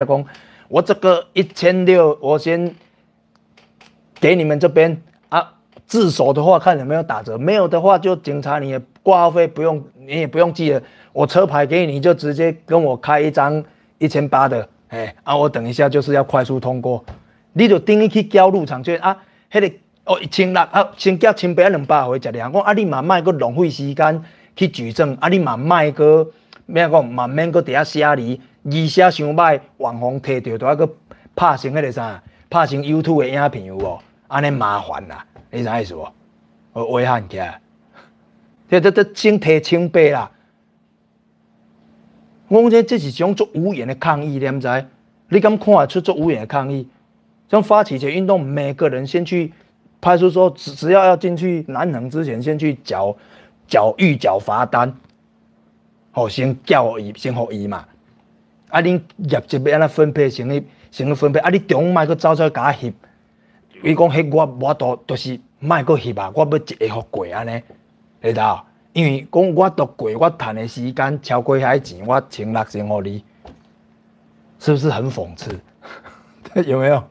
阿公，我这个一千六，我先给你们这边啊。自首的话，看有没有打折，没有的话就警察，你挂号费不用，你也不用记了。我车牌给你，就直接跟我开一张一千八的。哎，啊，我等一下就是要快速通过，你就等于去交入场券啊。那个哦，一千六啊，先交千八两百回，才了。我啊，你嘛卖个浪费时间去举证，啊，你嘛卖个咩个，慢面个底下写你。而且想歹，网红摕到都还阁拍成迄个啥，拍成 YouTube 的影片哦，安尼麻烦啦，你知意思无？我危险个，这这这先提清白啦。我讲这这是种做无言的抗议，现在你敢看得出做无言的抗议，像发起这运动，每个人先去派出所，只只要要进去南人之前，先去缴缴预缴罚单，好先缴伊，先互伊嘛。啊，恁业绩要安怎分配？先去先去分配。啊，你中卖阁走出来我翕，伊讲迄我我都着是卖阁翕啊！我要一个互过安尼，对吧？因为讲我都过，我趁的时间超过遐钱，我承六千互你，是不是很讽刺？有没有？